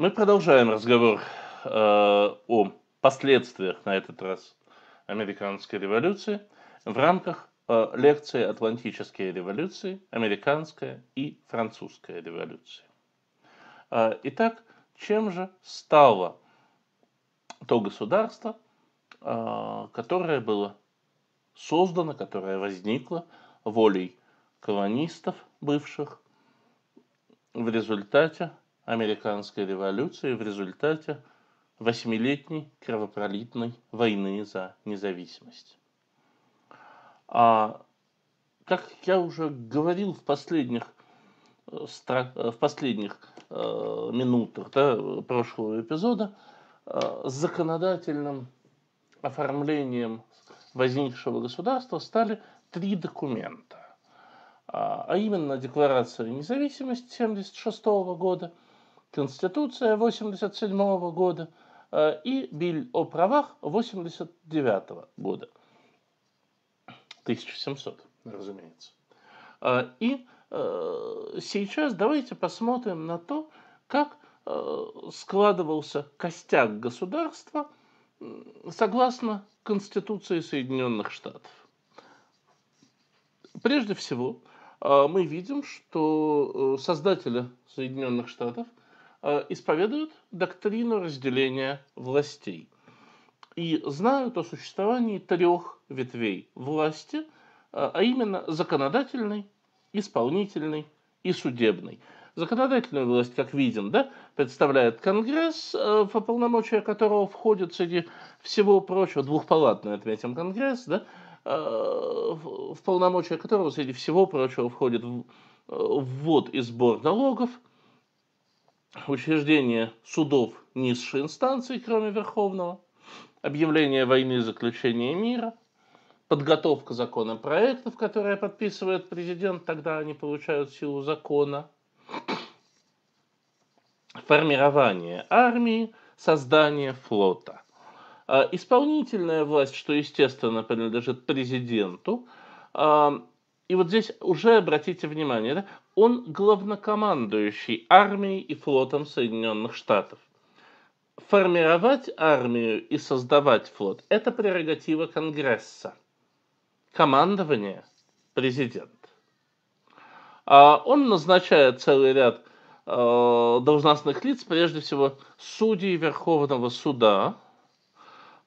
Мы продолжаем разговор э, о последствиях на этот раз американской революции в рамках э, лекции «Атлантические революции. Американская и французская революции». Э, итак, чем же стало то государство, э, которое было создано, которое возникло волей колонистов бывших в результате американской революции в результате восьмилетней кровопролитной войны за независимость. А, как я уже говорил в последних, э, э, в последних э, минутах да, прошлого эпизода, э, законодательным оформлением возникшего государства стали три документа, а, а именно Декларация независимости 1976 года – Конституция 87 года э, и Биль о правах 89 года. 1700, разумеется. Э, и э, сейчас давайте посмотрим на то, как складывался костяк государства согласно Конституции Соединенных Штатов. Прежде всего, мы видим, что создатели Соединенных Штатов – Э, исповедуют доктрину разделения властей и знают о существовании трех ветвей власти, э, а именно законодательной, исполнительной и судебной. Законодательная власть, как видим, да, представляет Конгресс, э, в полномочия которого входит среди всего прочего, двухпалатный, отметим, Конгресс, да, в полномочия которого среди всего прочего входит ввод и сбор налогов – учреждение судов низшей инстанции, кроме Верховного, объявление войны и заключение мира, подготовка законопроектов, которые подписывает президент, тогда они получают силу закона, формирование армии, создание флота. А исполнительная власть, что, естественно, принадлежит президенту, а, и вот здесь уже обратите внимание, да, он главнокомандующий армией и флотом Соединенных Штатов. Формировать армию и создавать флот – это прерогатива Конгресса. Командование – президент. А он назначает целый ряд э, должностных лиц, прежде всего судей Верховного суда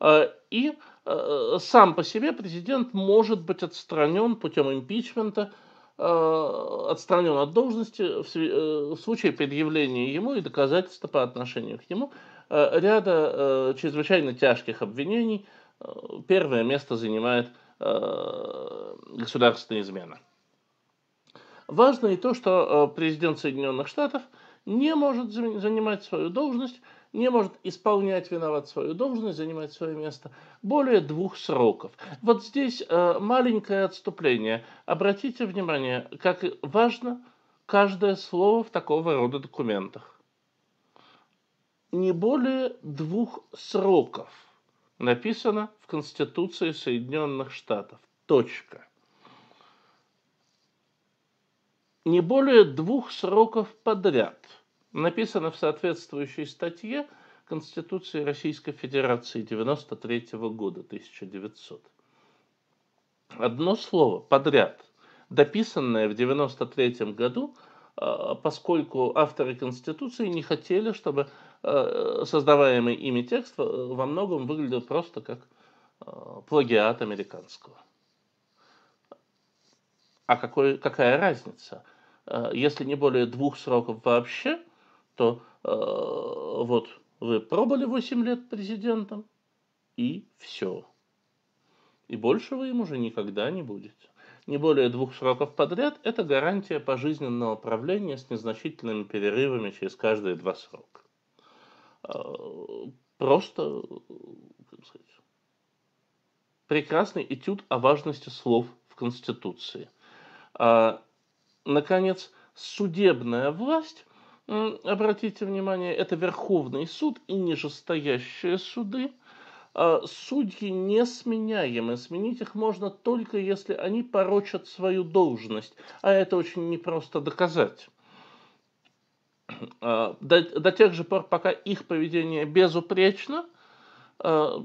э, и Э, сам по себе президент может быть отстранен путем импичмента, э, отстранен от должности э, в случае предъявления ему и доказательства по отношению к нему ряда чрезвычайно тяжких обвинений. Первое место занимает государственная измена. Важно и то, что э, президент Соединенных Штатов не может занимать свою должность, не может исполнять, виноват свою должность, занимать свое место более двух сроков. Вот здесь э, маленькое отступление. Обратите внимание, как важно каждое слово в такого рода документах. Не более двух сроков написано в Конституции Соединенных Штатов. Точка. не более двух сроков подряд. Написано в соответствующей статье Конституции Российской Федерации 93 года, 1900. Одно слово «подряд», дописанное в 93 году, э, поскольку авторы Конституции не хотели, чтобы э, создаваемый ими текст э, во многом выглядел просто как плагиат американского. А какой, какая разница? Э, если не более двух сроков вообще, то э, вот вы пробовали 8 лет президентом, и все. И больше вы им уже никогда не будете. Не более двух сроков подряд – это гарантия пожизненного правления с незначительными перерывами через каждые два срока. Э, просто, как сказать, прекрасный этюд о важности слов в Конституции. А наконец, судебная власть, обратите внимание, это Верховный суд и нижестоящие суды, а, судьи несменяемы. Сменить их можно только, если они порочат свою должность. А это очень непросто доказать. А, до, до тех же пор, пока их поведение безупречно, а,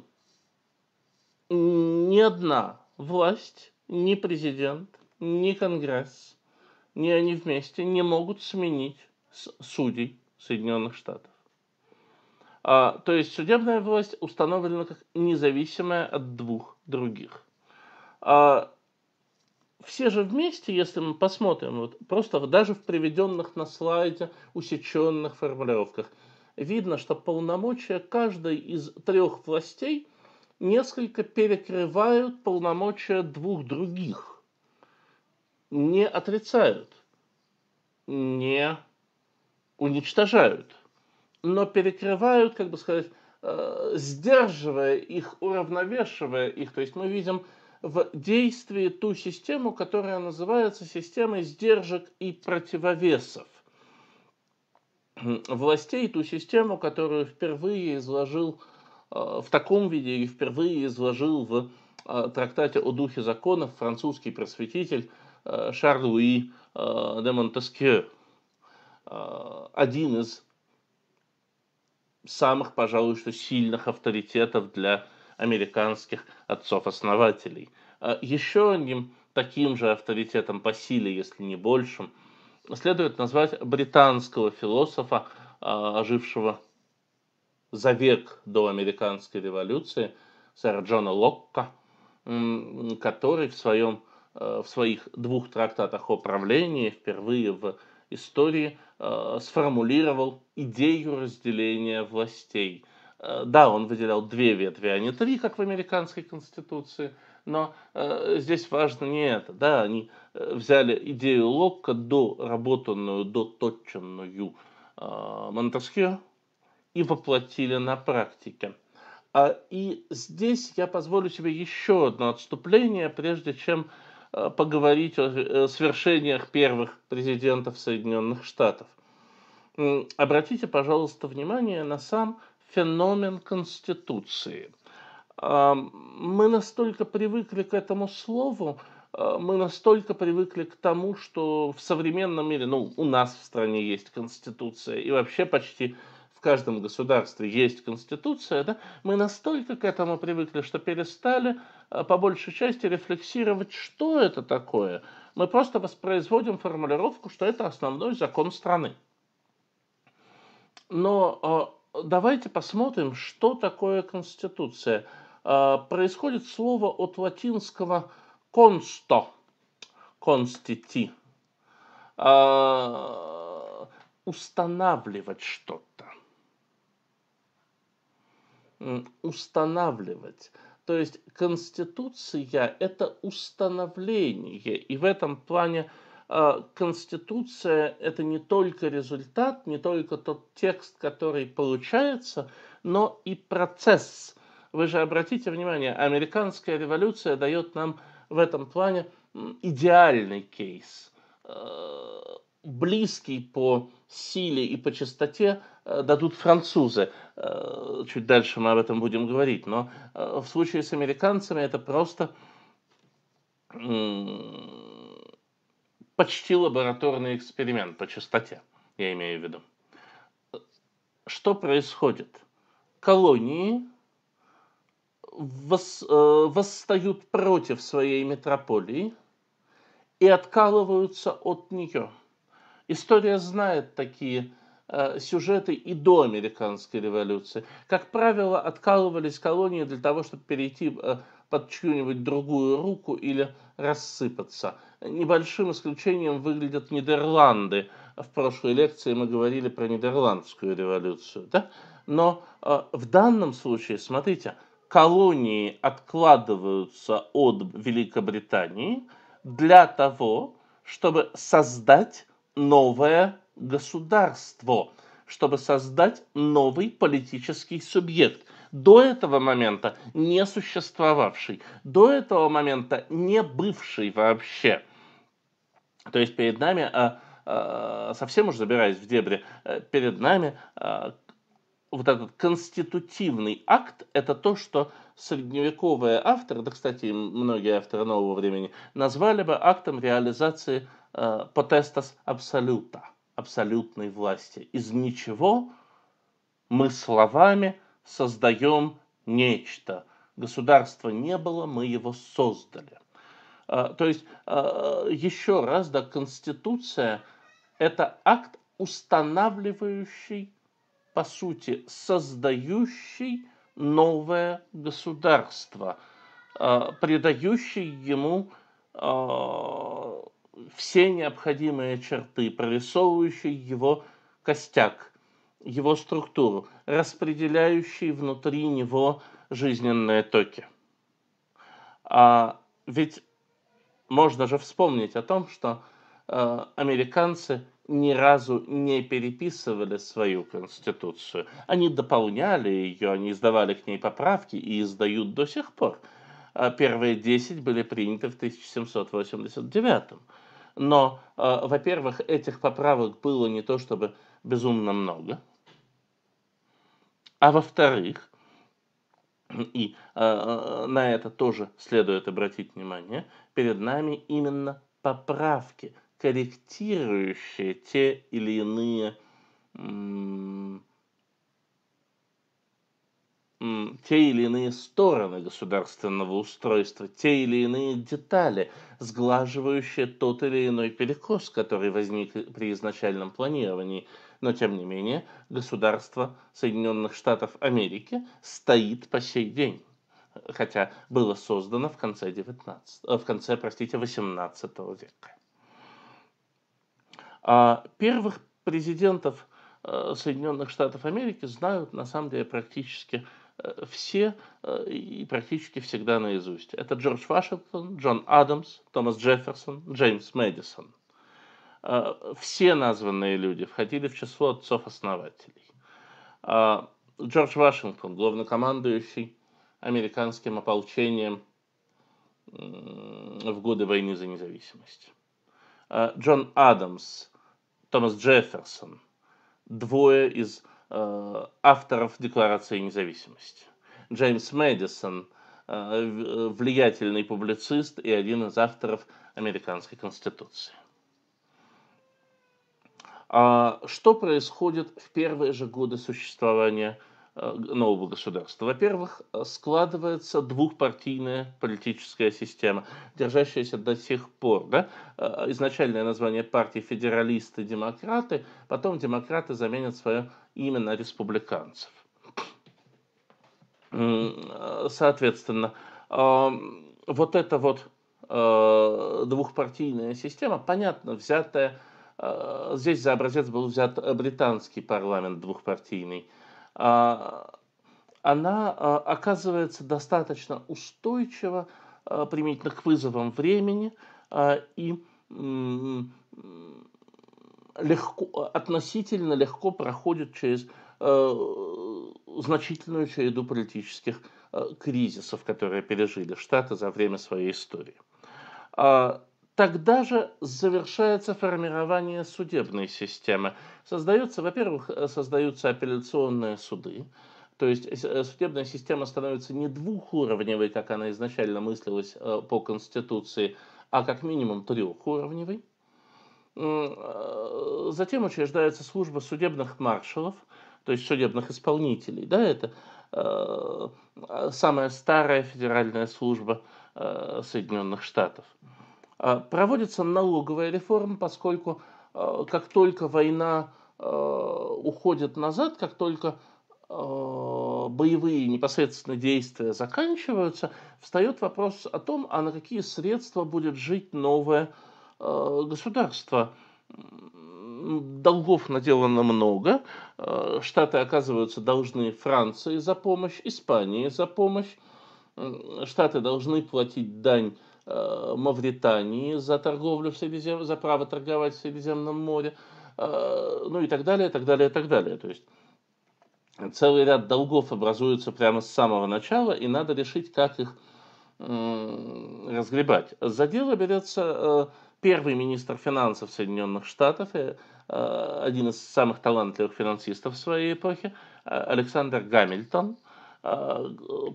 ни одна власть, ни президент, ни Конгресс ни они вместе не могут сменить судей Соединенных Штатов. А, то есть судебная власть установлена как независимая от двух других. А, все же вместе, если мы посмотрим, вот просто даже в приведенных на слайде усеченных формулировках, видно, что полномочия каждой из трех властей несколько перекрывают полномочия двух других – не отрицают, не уничтожают, но перекрывают, как бы сказать, э, сдерживая их, уравновешивая их. То есть мы видим в действии ту систему, которая называется системой сдержек и противовесов властей, ту систему, которую впервые изложил э, в таком виде и впервые изложил в э, трактате о духе законов французский просветитель Шарль Луи э, де Монтескью, э, один из самых, пожалуй, что сильных авторитетов для американских отцов-основателей. Э, Еще одним таким же авторитетом по силе, если не большим, следует назвать британского философа, жившего за век до американской революции, сэра Джона Локка, который в своем Э, в своих двух трактатах о правлении впервые в истории э, сформулировал идею разделения властей. Э, да, он выделял две ветви, а не три, как в американской конституции, но здесь важно не это. Да, они взяли идею Локка, доработанную, доточенную Монтескью, и воплотили на практике. А и здесь я позволю себе еще одно отступление, прежде чем Э, поговорить о э, свершениях первых президентов Соединенных Штатов. Обратите, пожалуйста, внимание на сам феномен Конституции. А, мы настолько привыкли к этому слову, а, мы настолько привыкли к тому, что в современном мире, ну, у нас в стране есть Конституция, и вообще почти в каждом государстве есть Конституция, да, мы настолько к этому привыкли, что перестали Э, по большей части рефлексировать, что это такое. Мы просто воспроизводим формулировку, что это основной закон страны. Но э, давайте посмотрим, что такое Конституция. Э, происходит слово от латинского «консто», «констити», устанавливать что-то, устанавливать – то есть Конституция – это установление, и в этом плане а, Конституция – это не только результат, не только тот текст, который получается, но и процесс. Вы же обратите внимание, американская революция дает нам в этом плане идеальный кейс а, – близкий по силе и по частоте э, дадут французы. Э, чуть дальше мы об этом будем говорить. Но э, в случае с американцами это просто почти лабораторный эксперимент по частоте, я имею в виду. Что происходит? Колонии вос, восстают против своей метрополии и откалываются от нее – История знает такие э, сюжеты и до американской революции. Как правило, откалывались колонии для того, чтобы перейти э, под чью-нибудь другую руку или рассыпаться. Небольшим исключением выглядят Нидерланды. В прошлой лекции мы говорили про Нидерландскую революцию. Да? Но э, в данном случае, смотрите, колонии откладываются от Великобритании для того, чтобы создать новое государство, чтобы создать новый политический субъект, до этого момента не существовавший, до этого момента не бывший вообще. То есть перед нами, а, а совсем уж забираясь в дебри, э, перед нами а, вот этот конститутивный акт – это то, что средневековые авторы, да, кстати, многие авторы нового времени, назвали бы актом реализации Э, потестас абсолюта, абсолютной власти. Из ничего мы словами создаем нечто. Государства не было, мы его создали. Э, то есть, э, еще раз, да, Конституция – это акт, устанавливающий, по сути, создающий новое государство, придающий ему все необходимые черты, прорисовывающие его костяк, его структуру, распределяющие внутри него жизненные токи. А ведь можно же вспомнить о том, что э, американцы ни разу не переписывали свою конституцию. Они дополняли ее, они издавали к ней поправки и издают до сих пор. А первые 10 были приняты в 1789. Но, э, во-первых, этих поправок было не то чтобы безумно много. А во-вторых, и э, э на это тоже следует обратить внимание, перед нами именно поправки, корректирующие те или иные те или иные стороны государственного устройства, те или иные детали, сглаживающие тот или иной перекос, который возник при изначальном планировании. Но, тем не менее, государство Соединенных Штатов Америки стоит по сей день хотя было создано в конце 19, э, в конце, простите, 18 века. А первых президентов э, Соединенных Штатов Америки знают на самом деле практически Э, все э, и практически всегда наизусть. Это Джордж Вашингтон, Джон Адамс, Томас Джефферсон, Джеймс Мэдисон. Э, все названные люди входили в число отцов-основателей. Джордж Вашингтон, главнокомандующий американским ополчением в годы войны за независимость. Джон Адамс, Томас Джефферсон, двое из Э, авторов Декларации независимости. Джеймс Мэдисон, э, э, влиятельный публицист и один из авторов Американской Конституции. А что происходит в первые же годы существования нового государства? Во-первых, складывается двухпартийная политическая система, держащаяся до сих пор. Да? Изначальное название партии федералисты-демократы, потом демократы заменят свое именно республиканцев. Э, соответственно, а, вот эта вот э, двухпартийная система, понятно, взятая, э, здесь за образец был взят британский парламент двухпартийный, а, она оказывается достаточно устойчива применительно к вызовам времени и легко, относительно легко проходит через э, значительную череду политических э, кризисов, которые пережили Штаты за время своей истории. А, тогда же завершается формирование судебной системы. Создаются, во-первых, э, создаются апелляционные суды, то есть судебная система становится не двухуровневой, как она изначально мыслилась по Конституции, а как минимум трехуровневой. А, затем учреждается служба судебных маршалов, то есть судебных исполнителей. Да, это а, самая старая федеральная служба а, Соединенных Штатов. Проводится налоговая реформа, поскольку как только война уходит назад, как только боевые непосредственно действия заканчиваются, встает вопрос о том, а на какие средства будет жить новая Э, государства. Долгов наделано много. Э, Штаты, оказываются должны Франции за помощь, Испании за помощь. Штаты должны платить дань э, Мавритании за торговлю в Средизем... за право торговать в Средиземном море, ну и так далее, так далее, так далее. То есть целый ряд долгов образуется прямо с самого начала, и надо решить, как их разгребать. За дело берется первый министр финансов Соединенных Штатов, э, один из самых талантливых финансистов своей эпохи, э, Александр Гамильтон. Э,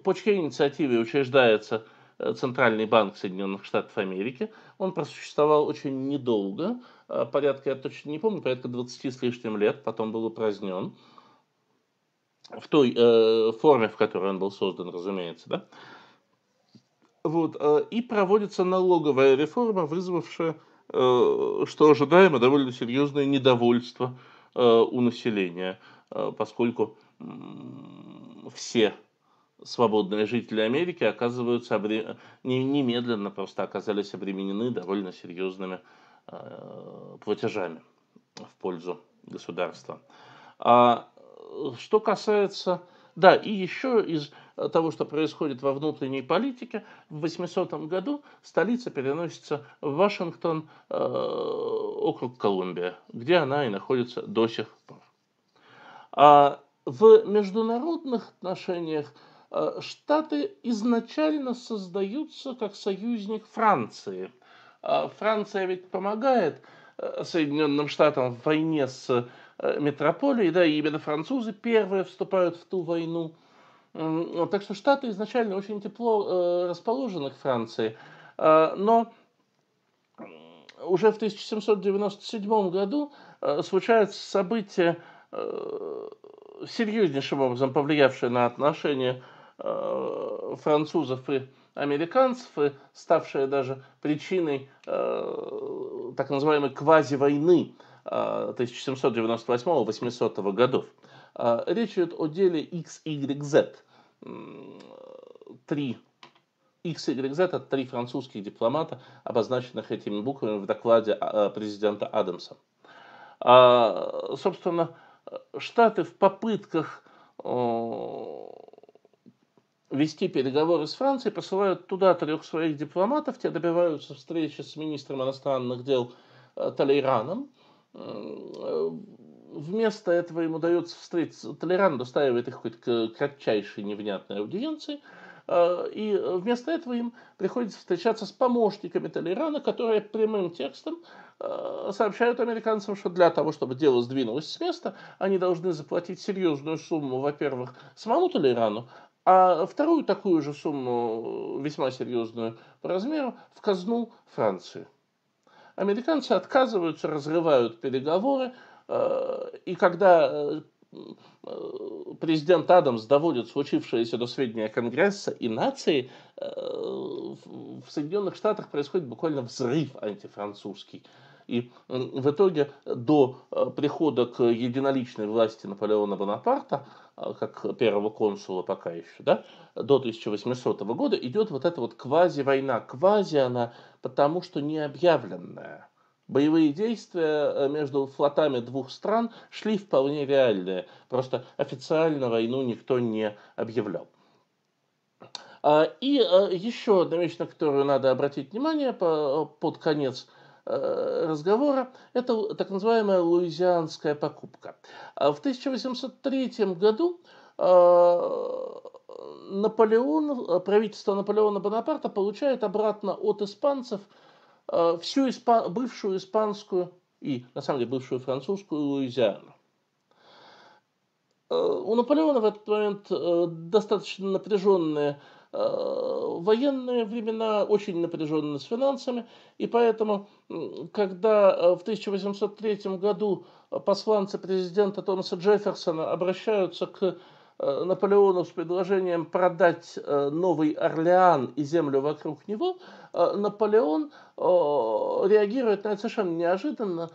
по чьей инициативе учреждается Центральный банк Соединенных Штатов Америки. Он просуществовал очень недолго, порядка, я точно не помню, порядка 20 с лишним лет, потом был упразднен в той э, форме, в которой он был создан, разумеется, да. Вот, э, и проводится налоговая реформа, вызвавшая, э, что ожидаемо, довольно серьезное недовольство э, у населения, поскольку все свободные жители Америки оказываются обре... немедленно просто оказались обременены довольно серьезными платежами в пользу государства. А что касается да, и еще из э, того, что происходит во внутренней политике, в 800 году столица переносится в Вашингтон, э, округ Колумбия, где она и находится до сих пор. А в международных отношениях э, Штаты изначально создаются как союзник Франции. Э, Франция ведь помогает э, Соединенным Штатам в войне с Э, метрополии, да, и именно французы первые вступают в ту войну. Так что Штаты изначально очень тепло э, расположены к Франции, э, но уже в 1797 году случаются события, серьезнейшим образом повлиявшее на отношения французов и американцев, и ставшие даже причиной так называемой квази-войны 1798-800 а, годов. А, речь идет о деле XYZ. Три XYZ – это три французских дипломата, обозначенных этими буквами в докладе а, президента Адамса. Собственно, Штаты в попытках вести переговоры с Францией посылают туда трех своих дипломатов, те добиваются встречи с министром иностранных дел э, Талейраном, вместо этого ему дается встретиться, Толеран достаивает их какой-то кратчайшей невнятной аудиенции, э, и вместо этого им приходится встречаться с помощниками Толерана, которые прямым текстом э, сообщают американцам, что для того, чтобы дело сдвинулось с места, они должны заплатить серьезную сумму, во-первых, самому Толерану, а вторую такую же сумму, э, весьма серьезную по размеру, в казну Франции. Американцы отказываются, разрывают переговоры, э, и когда э, э, президент Адамс доводит случившееся до сведения Конгресса и нации, в Соединенных Штатах происходит буквально взрыв антифранцузский. И э, в итоге до э, прихода к единоличной власти Наполеона Бонапарта, э, как первого консула пока еще, да, до 1800 года идет вот эта вот квази-война. Квази она потому что не объявленная. Боевые действия между флотами двух стран шли вполне реальные. Просто официально войну никто не объявлял. А, и еще одна вещь, на которую надо обратить внимание под конец – Э, разговора, это так называемая луизианская покупка. А в 1803 году э, Наполеон, правительство Наполеона Бонапарта получает обратно от испанцев э, всю испа- бывшую испанскую и, на самом деле, бывшую французскую Луизиану. У Наполеона в этот момент достаточно напряженные Э, военные времена очень напряжены с финансами, и поэтому, когда э, в 1803 году посланцы президента Томаса Джефферсона обращаются к э, Наполеону с предложением продать Новый Орлеан и землю вокруг него, Наполеон реагирует на это совершенно неожиданно,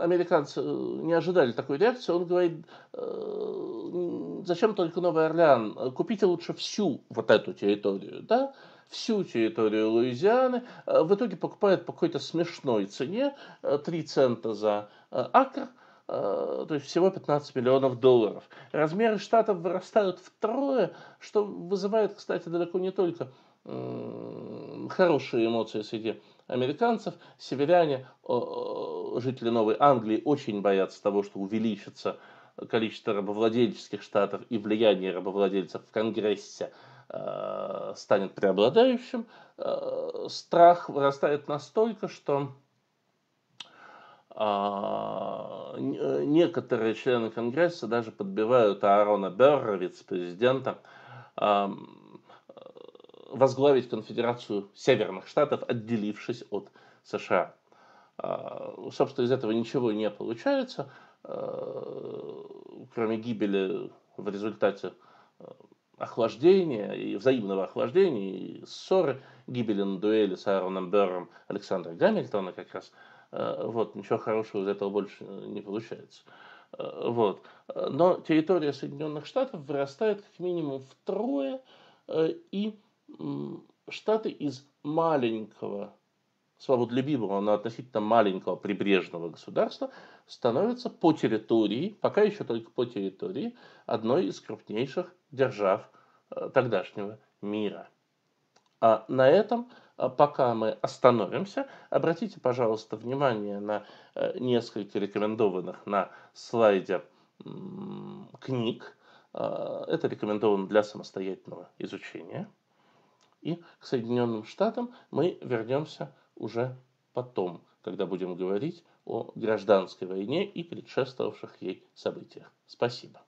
американцы э, не ожидали такой реакции. Он говорит, э, зачем только Новый Орлеан? Купите лучше всю вот эту территорию, да? всю территорию Луизианы. Э, в итоге покупают по какой-то смешной цене, 3 цента за акр, то есть всего 15 миллионов долларов. Размеры штатов вырастают втрое, что вызывает, кстати, далеко не только хорошие эмоции среди американцев. Северяне жители Новой Англии очень боятся того, что увеличится количество рабовладельческих штатов и влияние рабовладельцев в Конгрессе э, станет преобладающим, э, страх вырастает настолько, что э, некоторые члены Конгресса даже подбивают Аарона Берра, вице-президента, э, возглавить конфедерацию северных штатов, отделившись от США. А, ну, собственно, из этого ничего не получается, а, кроме гибели в результате а, охлаждения и взаимного охлаждения и ссоры, гибели на дуэли с Аароном Берром Александра Гамильтона как раз. Вот, ничего хорошего из этого больше не получается. Вот. Но территория Соединенных Штатов вырастает как минимум втрое, и Штаты из маленького свободолюбивого, но относительно маленького прибрежного государства становится по территории, пока еще только по территории, одной из крупнейших держав э, тогдашнего мира. А на этом э, пока мы остановимся, обратите, пожалуйста, внимание на э, несколько рекомендованных на слайде книг. Это рекомендовано для самостоятельного изучения. И к Соединенным Штатам мы вернемся уже потом, когда будем говорить о гражданской войне и предшествовавших ей событиях. Спасибо.